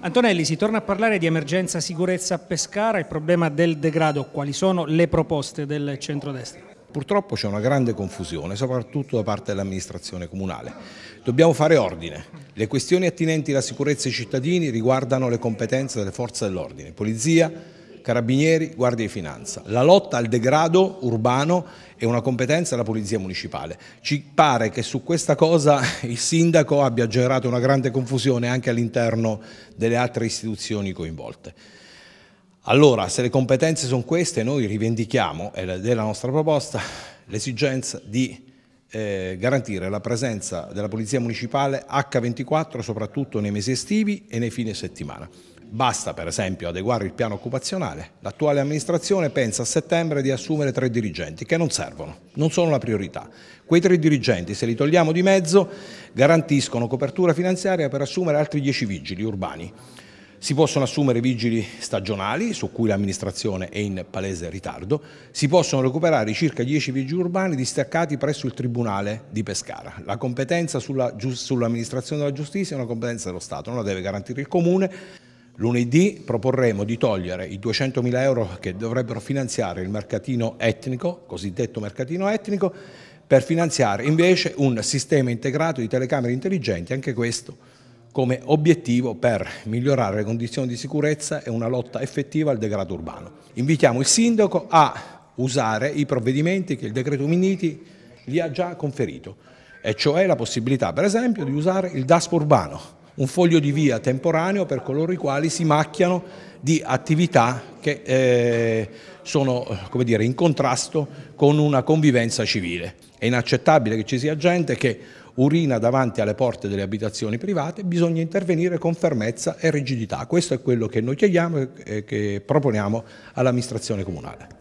Antonelli, si torna a parlare di emergenza sicurezza a Pescara, il problema del degrado. Quali sono le proposte del centrodestra? Purtroppo c'è una grande confusione, soprattutto da parte dell'amministrazione comunale. Dobbiamo fare ordine. Le questioni attinenti alla sicurezza dei cittadini riguardano le competenze delle forze dell'ordine, polizia, Carabinieri, Guardia di Finanza. La lotta al degrado urbano è una competenza della Polizia Municipale. Ci pare che su questa cosa il Sindaco abbia generato una grande confusione anche all'interno delle altre istituzioni coinvolte. Allora, se le competenze sono queste, noi rivendichiamo, ed è la nostra proposta, l'esigenza di eh, garantire la presenza della Polizia Municipale H24 soprattutto nei mesi estivi e nei fine settimana. Basta per esempio adeguare il piano occupazionale. L'attuale amministrazione pensa a settembre di assumere tre dirigenti che non servono, non sono la priorità. Quei tre dirigenti, se li togliamo di mezzo, garantiscono copertura finanziaria per assumere altri dieci vigili urbani. Si possono assumere vigili stagionali, su cui l'amministrazione è in palese ritardo, si possono recuperare circa 10 vigili urbani distaccati presso il Tribunale di Pescara. La competenza sull'amministrazione sull della giustizia è una competenza dello Stato, non la deve garantire il Comune. Lunedì proporremo di togliere i 200.000 euro che dovrebbero finanziare il mercatino etnico, cosiddetto mercatino etnico, per finanziare invece un sistema integrato di telecamere intelligenti, anche questo come obiettivo per migliorare le condizioni di sicurezza e una lotta effettiva al degrado urbano. Invitiamo il Sindaco a usare i provvedimenti che il decreto Miniti gli ha già conferito, e cioè la possibilità per esempio di usare il DASP urbano, un foglio di via temporaneo per coloro i quali si macchiano di attività che eh, sono eh, dire, in contrasto con una convivenza civile. È inaccettabile che ci sia gente che urina davanti alle porte delle abitazioni private, bisogna intervenire con fermezza e rigidità. Questo è quello che noi chiediamo e che proponiamo all'amministrazione comunale.